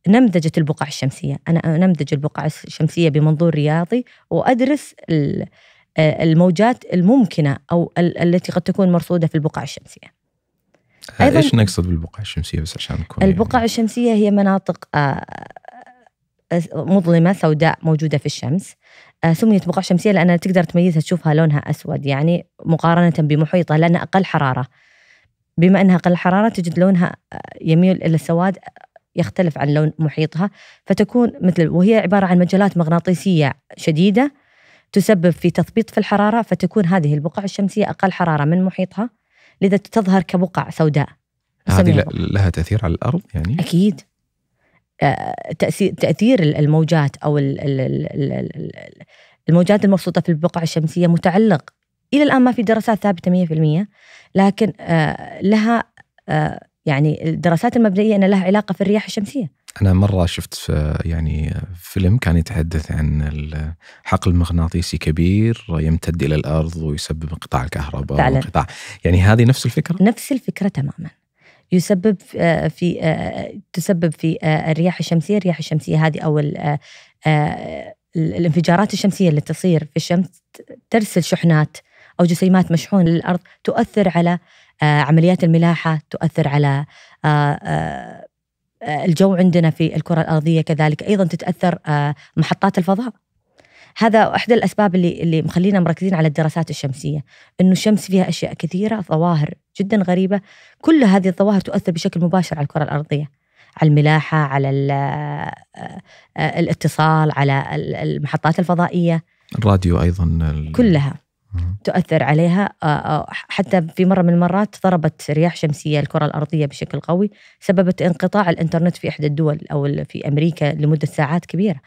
نمذجة البقع الشمسية أنا نمذج البقع الشمسية بمنظور رياضي وأدرس آه، الموجات الممكنة أو التي قد تكون مرصودة في البقع الشمسية أيضا ايش نقصد بالبقع الشمسيه بس عشان نكون يعني البقع يعني الشمسيه هي مناطق آه، آه، مظلمه سوداء موجوده في الشمس سميت بقع شمسيه لانها تقدر تميزها تشوفها لونها اسود يعني مقارنه بمحيطها لانها اقل حراره بما انها اقل حراره تجد لونها يميل الى السواد يختلف عن لون محيطها فتكون مثل وهي عبارة عن مجالات مغناطيسية شديدة تسبب في تثبيط في الحرارة فتكون هذه البقع الشمسية أقل حرارة من محيطها لذا تظهر كبقع سوداء هذه لها تأثير على الأرض يعني؟ أكيد آه، تأثير الموجات أو الموجات المبسوطة في البقع الشمسية متعلق إلى الآن ما في دراسات ثابتة 100% لكن آه، لها آه، يعني الدراسات المبدئيه ان لها علاقه في الرياح الشمسيه انا مره شفت في يعني فيلم كان يتحدث عن الحقل المغناطيسي كبير يمتد الى الارض ويسبب انقطاع الكهرباء فعلا. وانقطاع يعني هذه نفس الفكره نفس الفكره تماما يسبب آه، في آه، تسبب في آه، الرياح الشمسيه الرياح الشمسيه هذه او الانفجارات الشمسيه اللي تصير في الشمس ترسل شحنات او جسيمات مشحونه للارض تؤثر على آه، عمليات الملاحه تؤثر على آه، آه، الجو عندنا في الكره الارضيه كذلك ايضا تتاثر محطات الفضاء هذا احدى الاسباب اللي اللي مخلينا مركزين على الدراسات الشمسيه انه الشمس فيها اشياء كثيره ظواهر جدا غريبه كل هذه الظواهر تؤثر بشكل مباشر على الكره الارضيه على الملاحه على الاتصال على المحطات الفضائيه الراديو ايضا كلها تؤثر عليها آه، آه، حتى في مرة من المرات ضربت رياح شمسية الكرة الأرضية بشكل قوي سببت انقطاع الإنترنت في إحدى الدول أو في أمريكا لمدة ساعات كبيرة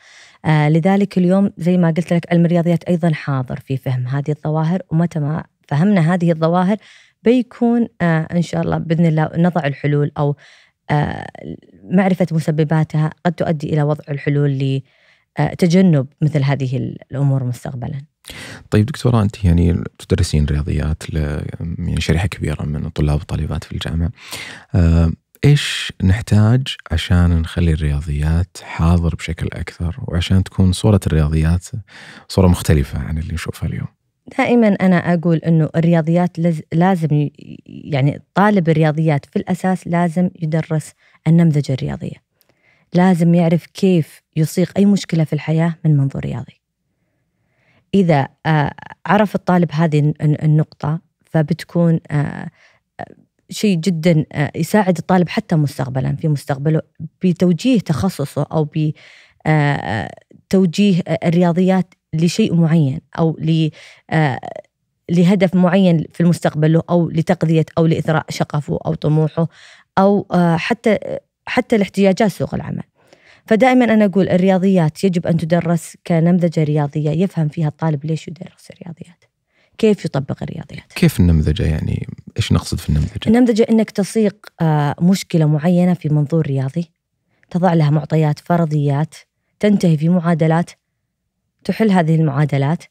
آه، لذلك اليوم زي ما قلت لك علم الرياضيات أيضا حاضر في فهم هذه الظواهر ومتى ما فهمنا هذه الظواهر بيكون إن شاء الله بإذن الله نضع الحلول أو معرفة مسبباتها قد تؤدي إلى وضع الحلول لتجنب مثل هذه الأمور مستقبلاً طيب دكتورة أنت يعني تدرسين رياضيات ل يعني شريحة كبيرة من الطلاب والطالبات في الجامعة آه، ايش نحتاج عشان نخلي الرياضيات حاضر بشكل اكثر وعشان تكون صوره الرياضيات صوره مختلفه عن اللي نشوفها اليوم؟ دائما انا اقول انه الرياضيات لازم يعني طالب الرياضيات في الاساس لازم يدرس النمذجه الرياضيه. لازم يعرف كيف يصيغ اي مشكله في الحياه من منظور رياضي. اذا آه، عرف الطالب هذه النقطه فبتكون آه، آه، شيء جدا يساعد الطالب حتى مستقبلا في مستقبله بتوجيه تخصصه او بتوجيه الرياضيات لشيء معين او لهدف معين في المستقبل له او لتقضيه او لاثراء شغفه او طموحه او حتى حتى لاحتياجات سوق العمل. فدائما أنا أقول الرياضيات يجب أن تدرس كنمذجة رياضية يفهم فيها الطالب ليش يدرس الرياضيات كيف يطبق الرياضيات كيف النمذجة يعني إيش نقصد في النمذجة؟ النمذجة أنك تصيغ آه، مشكلة معينة في منظور رياضي تضع لها معطيات فرضيات تنتهي في معادلات تحل هذه المعادلات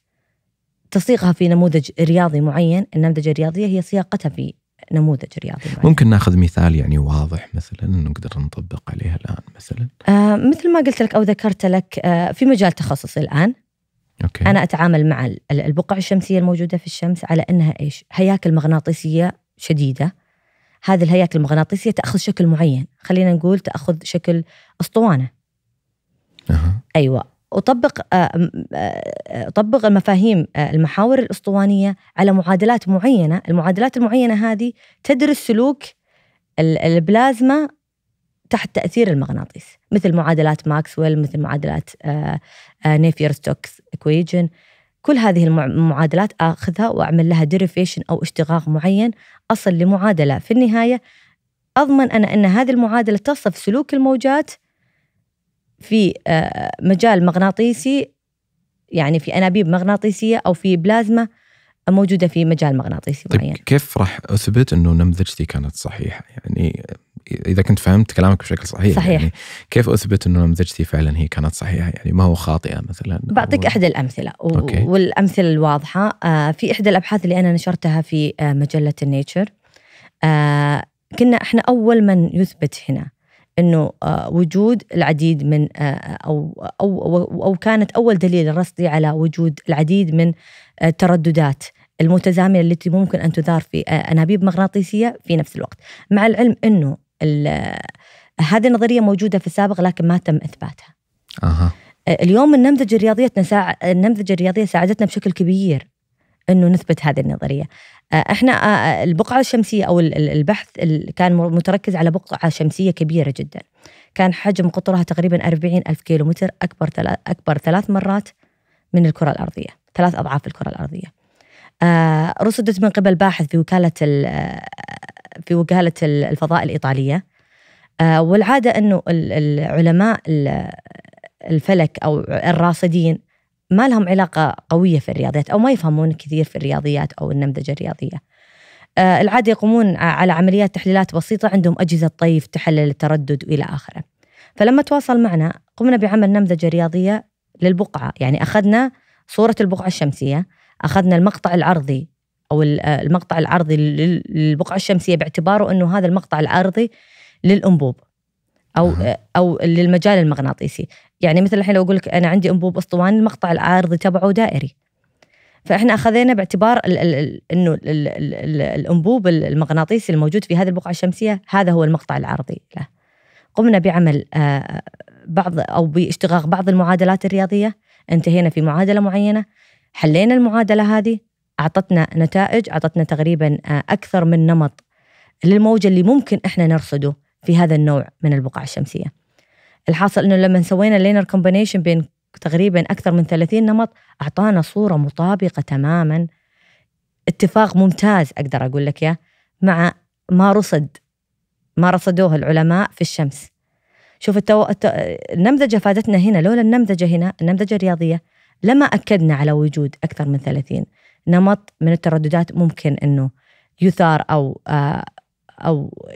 تصيغها في نموذج رياضي معين النمذجة الرياضية هي صياغتها في نموذج رياضي معين. ممكن ناخذ مثال يعني واضح مثلا نقدر نطبق عليه الان مثلا آه مثل ما قلت لك او ذكرت لك آه في مجال تخصصي الان أوكي. انا اتعامل مع البقع الشمسيه الموجوده في الشمس على انها ايش هياكل مغناطيسيه شديده هذه الهياكل المغناطيسيه تاخذ شكل معين خلينا نقول تاخذ شكل اسطوانه أه. ايوه اطبق آه، آه، اطبق المفاهيم آه، المحاور الاسطوانيه على معادلات معينه، المعادلات المعينه هذه تدرس سلوك البلازما تحت تاثير المغناطيس، مثل معادلات ماكسويل، مثل معادلات نيفير ستوكس اكويجن، كل هذه المعادلات اخذها واعمل لها ديريفيشن او اشتقاق معين، اصل لمعادله في النهايه اضمن انا ان هذه المعادله تصف سلوك الموجات في آه، مجال مغناطيسي يعني في انابيب مغناطيسيه او في بلازما موجوده في مجال مغناطيسي طيب معين. كيف راح اثبت انه نمذجتي كانت صحيحه؟ يعني اذا كنت فهمت كلامك بشكل صحيح صحيح يعني كيف اثبت انه نمذجتي فعلا هي كانت صحيحه؟ يعني ما هو خاطئه مثلا بعطيك أحد الامثله أوكي. والامثله الواضحه آه، في احدى الابحاث اللي انا نشرتها في آه، مجله النيتشر كنا احنا اول من يثبت هنا انه آه، وجود العديد من آه، آه، او او او كانت اول دليل رصدي على وجود العديد من الترددات المتزامنه التي ممكن ان تثار في انابيب مغناطيسيه في نفس الوقت، مع العلم انه هذه النظريه موجوده في السابق لكن ما تم اثباتها. أه. اليوم النمذجه الرياضيه النمذجه الرياضيه ساعدتنا بشكل كبير انه نثبت هذه النظريه آه، احنا آه، آه، البقعه الشمسيه او البحث كان متركز على بقعه شمسيه كبيره جدا كان حجم قطرها تقريبا 40 ألف كيلومتر أكبر أكبر ثلاث مرات من الكرة الأرضية ثلاث أضعاف الكرة الأرضية رصدت من قبل باحث في وكالة في وكالة الفضاء الإيطالية والعادة أنه العلماء الفلك أو الراصدين ما لهم علاقة قوية في الرياضيات أو ما يفهمون كثير في الرياضيات أو النمذجة الرياضية آه، العادة يقومون على عمليات تحليلات بسيطة عندهم أجهزة طيف تحلل التردد وإلى آخره فلما تواصل معنا قمنا بعمل نمذجة رياضية للبقعة يعني أخذنا صورة البقعة الشمسية أخذنا المقطع العرضي أو آه، المقطع العرضي للبقعة الشمسية باعتباره أنه هذا المقطع العرضي للأنبوب او او للمجال المغناطيسي يعني مثل الحين لو اقول لك انا عندي انبوب اسطواني المقطع العارضي تبعه دائري فاحنا اخذنا باعتبار انه الانبوب المغناطيسي الموجود في هذه البقعه الشمسيه هذا هو المقطع العرضي له قمنا بعمل آه، بعض او باشتغاق بعض المعادلات الرياضيه انتهينا في معادله معينه حلينا المعادله هذه اعطتنا نتائج اعطتنا تقريبا آه، اكثر من نمط للموجه اللي ممكن احنا نرصده في هذا النوع من البقع الشمسيه الحاصل انه لما سوينا لينر كومبينيشن بين تقريبا اكثر من 30 نمط اعطانا صوره مطابقه تماما اتفاق ممتاز اقدر اقول لك يا مع ما رصد ما رصدوه العلماء في الشمس شوف التو... الت... النمذجه فادتنا هنا لولا النمذجه هنا النمذجه الرياضيه لما اكدنا على وجود اكثر من 30 نمط من الترددات ممكن انه يثار او آه، او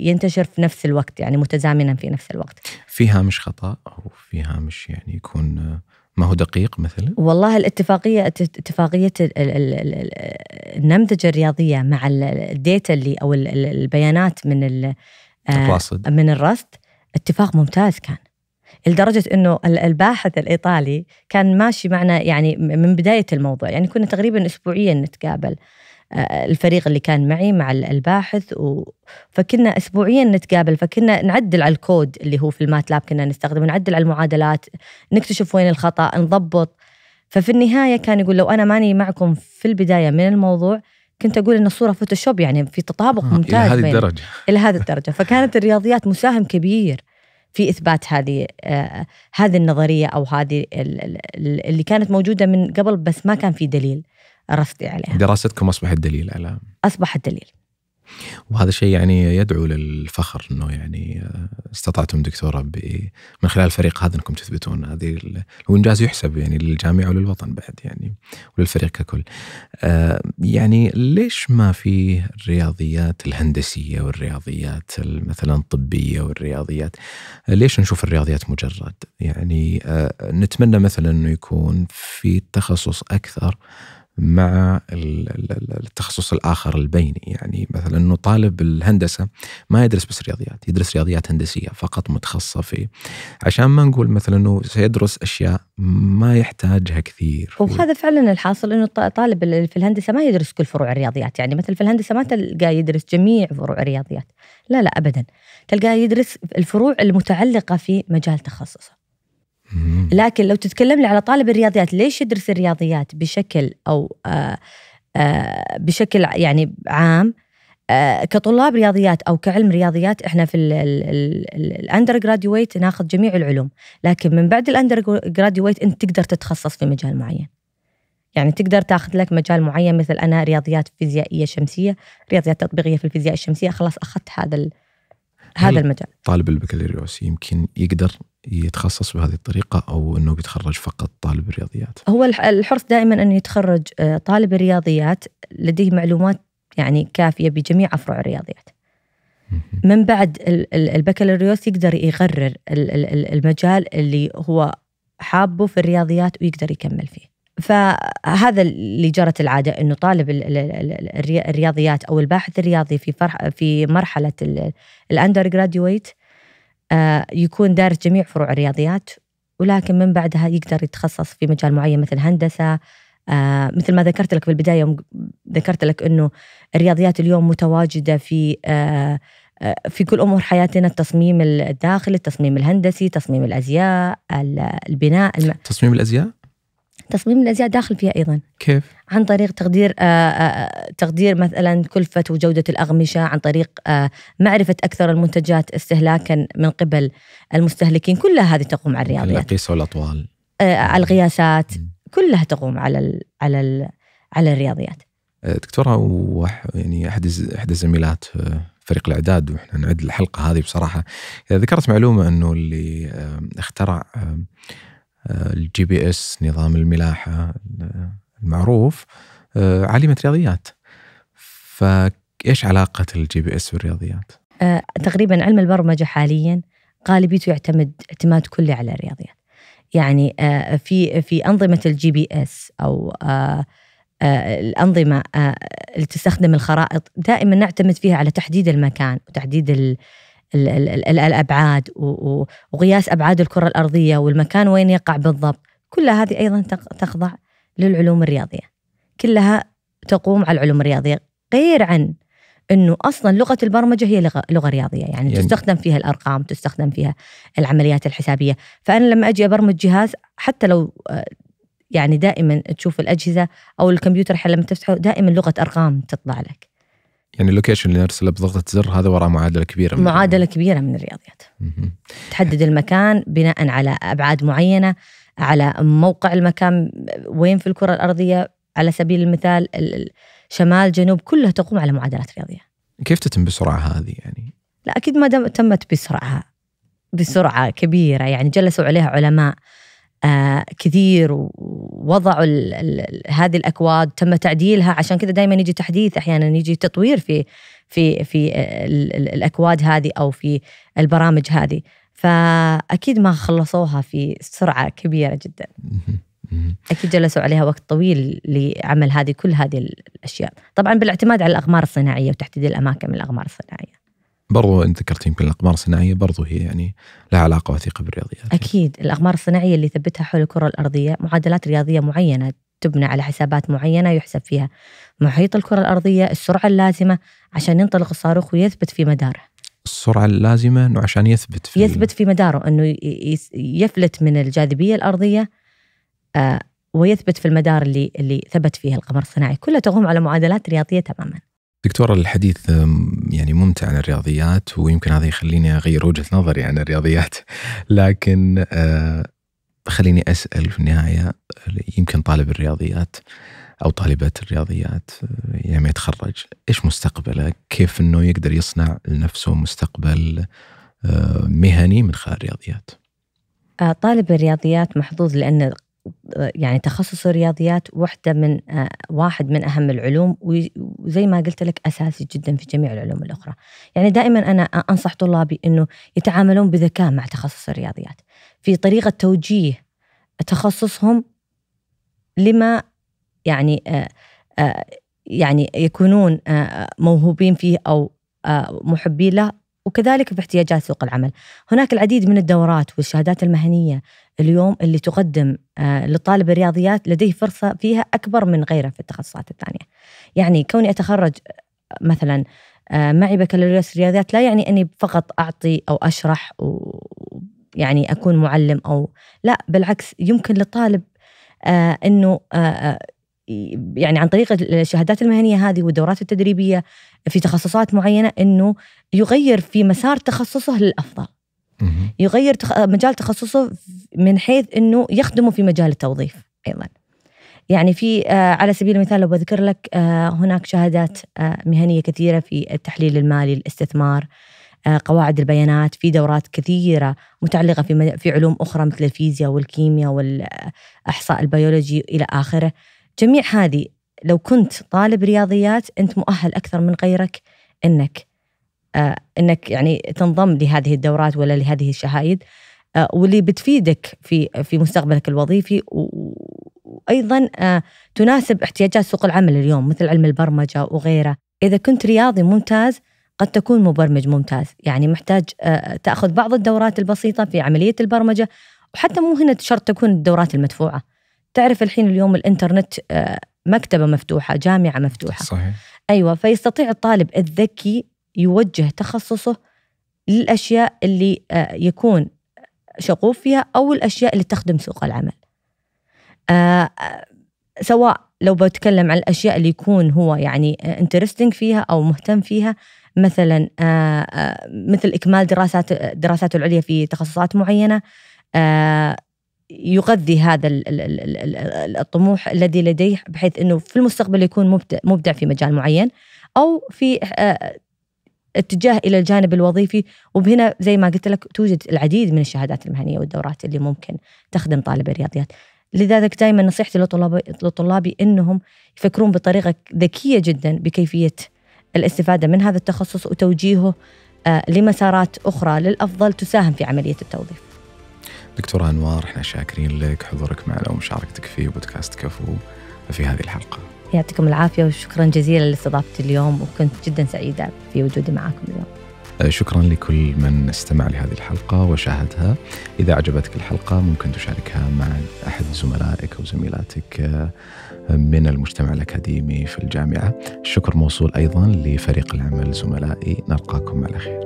ينتشر في نفس الوقت يعني متزامنا في نفس الوقت في هامش خطا او في هامش يعني يكون ما هو دقيق مثلا والله الاتفاقيه اتفاقيه النمذجه الرياضيه مع الديتا اللي او البيانات من آه، الرصد من الرصد اتفاق ممتاز كان لدرجة أنه الباحث الإيطالي كان ماشي معنا يعني من بداية الموضوع يعني كنا تقريبا أسبوعيا نتقابل آه، الفريق اللي كان معي مع الباحث و... فكنا اسبوعيا نتقابل فكنا نعدل على الكود اللي هو في المات لاب كنا نستخدمه نعدل على المعادلات نكتشف وين الخطا نضبط ففي النهايه كان يقول لو انا ماني معكم في البدايه من الموضوع كنت اقول ان الصوره فوتوشوب يعني في تطابق آه، ممتاز الى هذه الدرجه الى هذه الدرجه فكانت الرياضيات مساهم كبير في اثبات هذه آه هذه النظريه او هذه اللي كانت موجوده من قبل بس ما كان في دليل رفضي عليها دراستكم أصبحت دليل على أصبحت دليل وهذا شيء يعني يدعو للفخر انه يعني آه، استطعتم دكتوره ب... من خلال الفريق هذا انكم تثبتون هذه هو يحسب يعني للجامعه وللوطن بعد يعني وللفريق ككل. آه يعني ليش ما في الرياضيات الهندسيه والرياضيات مثلا الطبيه والرياضيات ليش نشوف الرياضيات مجرد؟ يعني آه نتمنى مثلا انه يكون في تخصص اكثر مع التخصص الاخر البيني يعني مثلا انه طالب الهندسه ما يدرس بس رياضيات يدرس رياضيات هندسيه فقط متخصصه في عشان ما نقول مثلا انه سيدرس اشياء ما يحتاجها كثير وهذا فعلا الحاصل انه الطالب اللي في الهندسه ما يدرس كل فروع الرياضيات يعني مثلا في الهندسه ما تلقاه يدرس جميع فروع الرياضيات لا لا ابدا تلقاه يدرس الفروع المتعلقه في مجال تخصصه لكن لو تتكلم لي على طالب الرياضيات ليش يدرس الرياضيات بشكل او آآ آه، آآ آه، بشكل يعني عام آه، كطلاب رياضيات او كعلم رياضيات احنا في الاندر جراديويت ناخذ جميع العلوم لكن من بعد الاندر جراديويت انت تقدر تتخصص في مجال معين يعني تقدر تاخذ لك مجال معين مثل انا رياضيات فيزيائيه شمسيه رياضيات تطبيقيه في الفيزياء الشمسيه خلاص اخذت هذا هذا المجال طالب البكالوريوس يمكن يقدر يتخصص بهذه الطريقة أو أنه بيتخرج فقط طالب الرياضيات هو الحرص دائما أنه يتخرج آه، طالب الرياضيات لديه معلومات يعني كافية بجميع أفرع الرياضيات من بعد البكالوريوس يقدر يغرر المجال اللي هو حابه في الرياضيات ويقدر يكمل فيه فهذا اللي جرت العاده انه طالب الرياضيات او الباحث الرياضي في فرح في مرحله الاندر جراديويت آه، يكون دارس جميع فروع الرياضيات ولكن من بعدها يقدر يتخصص في مجال معين مثل هندسه آه، مثل ما ذكرت لك في البدايه ذكرت لك انه الرياضيات اليوم متواجده في آه، في كل امور حياتنا التصميم الداخلي، التصميم الهندسي، تصميم الازياء، البناء الم... تصميم الازياء؟ تصميم الازياء داخل فيها ايضا كيف عن طريق تقدير آه، آه، آه، تقدير مثلا كلفه وجوده الاغمشه عن طريق معرفه اكثر المنتجات استهلاكا من قبل المستهلكين كلها هذه تقوم على الرياضيات القياس والاطوال على القياسات كلها تقوم على الـ على الـ على الرياضيات دكتوره وح يعني احد احدى الزميلات فريق الاعداد واحنا نعد الحلقه هذه بصراحه ذكرت معلومه انه اللي اخترع آه، الجي بي اس نظام الملاحه المعروف آه، علمت رياضيات فايش علاقه الجي بي اس بالرياضيات؟ آه، تقريبا علم البرمجه حاليا غالبيته يعتمد اعتماد كلي على الرياضيات يعني في في انظمه الجي بي اس او الانظمه اللي تستخدم الخرائط دائما نعتمد فيها على تحديد المكان وتحديد الابعاد وقياس ابعاد الكره الارضيه والمكان وين يقع بالضبط كلها هذه ايضا تخضع للعلوم الرياضيه كلها تقوم على العلوم الرياضيه غير عن انه اصلا لغه البرمجه هي لغه, لغة رياضيه يعني, يعني تستخدم فيها الارقام تستخدم فيها العمليات الحسابيه فانا لما اجي ابرمج جهاز حتى لو يعني دائما تشوف الاجهزه او الكمبيوتر لما تفتحه دائما لغه ارقام تطلع لك يعني اللوكيشن اللي نرسله بضغطه زر هذا وراه معادله كبيره من معادله الرياضيات. كبيره من الرياضيات تحدد المكان بناء على ابعاد معينه على موقع المكان وين في الكره الارضيه على سبيل المثال شمال جنوب كلها تقوم على معادلات رياضيه كيف تتم بسرعه هذه يعني لا اكيد ما تمت بسرعه بسرعه كبيره يعني جلسوا عليها علماء آه، كثير ووضعوا الـ الـ هذه الاكواد تم تعديلها عشان كذا دائما يجي تحديث احيانا يجي تطوير في في في الاكواد هذه او في البرامج هذه فاكيد ما خلصوها في سرعه كبيره جدا اكيد جلسوا عليها وقت طويل لعمل هذه كل هذه الاشياء طبعا بالاعتماد على الاقمار الصناعيه وتحديد الاماكن من الاقمار الصناعيه برضو انت ذكرت يمكن الاقمار الصناعيه برضو هي يعني لها علاقه وثيقه بالرياضيات اكيد الاقمار الصناعيه اللي ثبتها حول الكره الارضيه معادلات رياضيه معينه تبنى على حسابات معينه يحسب فيها محيط الكره الارضيه السرعه اللازمه عشان ينطلق الصاروخ ويثبت في مداره السرعه اللازمه انه عشان يثبت في يثبت في مداره انه يفلت من الجاذبيه الارضيه آه، ويثبت في المدار اللي اللي ثبت فيه القمر الصناعي كلها تقوم على معادلات رياضيه تماما دكتورة الحديث يعني ممتع عن الرياضيات ويمكن هذا يخليني أغير وجهة نظري عن الرياضيات لكن آه، خليني أسأل في النهاية يمكن طالب الرياضيات أو طالبات الرياضيات آه، يعني ما يتخرج إيش مستقبله كيف أنه يقدر يصنع لنفسه مستقبل آه، مهني من خلال الرياضيات طالب الرياضيات محظوظ لأن يعني تخصص الرياضيات واحدة من آه، واحد من أهم العلوم وزي ما قلت لك أساسي جدا في جميع العلوم الأخرى يعني دائما أنا أنصح طلابي أنه يتعاملون بذكاء مع تخصص الرياضيات في طريقة توجيه تخصصهم لما يعني آه، آه، يعني يكونون موهوبين فيه أو محبين له وكذلك باحتياجات سوق العمل هناك العديد من الدورات والشهادات المهنية اليوم اللي تقدم آه، لطالب الرياضيات لديه فرصة فيها أكبر من غيره في التخصصات الثانية يعني كوني أتخرج آه، مثلا آه، معي بكالوريوس رياضيات لا يعني أني فقط أعطي أو أشرح و يعني أكون معلم أو لا بالعكس يمكن للطالب أنه يعني عن طريق الشهادات المهنيه هذه والدورات التدريبيه في تخصصات معينه انه يغير في مسار تخصصه للافضل. يغير مجال تخصصه من حيث انه يخدمه في مجال التوظيف ايضا. يعني في آه، على سبيل المثال لو بذكر لك آه، هناك شهادات آه، مهنيه كثيره في التحليل المالي، الاستثمار، قواعد البيانات، في دورات كثيره متعلقه في في علوم اخرى مثل الفيزياء والكيمياء والاحصاء البيولوجي الى اخره. جميع هذه لو كنت طالب رياضيات انت مؤهل اكثر من غيرك انك آه انك يعني تنضم لهذه الدورات ولا لهذه الشهايد آه واللي بتفيدك في في مستقبلك الوظيفي وايضا آه تناسب احتياجات سوق العمل اليوم مثل علم البرمجه وغيره اذا كنت رياضي ممتاز قد تكون مبرمج ممتاز يعني محتاج آه، تاخذ بعض الدورات البسيطه في عمليه البرمجه وحتى مو هنا شرط تكون الدورات المدفوعه تعرف الحين اليوم الانترنت آه، مكتبة مفتوحة جامعة مفتوحة صحيح أيوة فيستطيع الطالب الذكي يوجه تخصصه للأشياء اللي آه، يكون شغوف فيها أو الأشياء اللي تخدم سوق العمل آه، سواء لو بتكلم عن الأشياء اللي يكون هو يعني انترستنج فيها أو مهتم فيها مثلا مثل إكمال دراسات دراساته العليا في تخصصات معينة يغذي هذا الطموح الذي لديه بحيث انه في المستقبل يكون مبدع في مجال معين او في آه، اتجاه الى الجانب الوظيفي وبهنا زي ما قلت لك توجد العديد من الشهادات المهنيه والدورات اللي ممكن تخدم طالب الرياضيات لذلك دائما نصيحتي لطلابي, لطلابي انهم يفكرون بطريقه ذكيه جدا بكيفيه الاستفاده من هذا التخصص وتوجيهه آه، لمسارات اخرى للافضل تساهم في عمليه التوظيف دكتورة أنوار احنا شاكرين لك حضورك معنا ومشاركتك في بودكاست كفو في هذه الحلقة يعطيكم العافية وشكرا جزيلا لاستضافتي اليوم وكنت جدا سعيدة في وجودي معكم اليوم أه، شكرا لكل من استمع لهذه الحلقة وشاهدها إذا عجبتك الحلقة ممكن تشاركها مع أحد زملائك أو زميلاتك أه، من المجتمع الأكاديمي في الجامعة الشكر موصول أيضا لفريق العمل زملائي نلقاكم على خير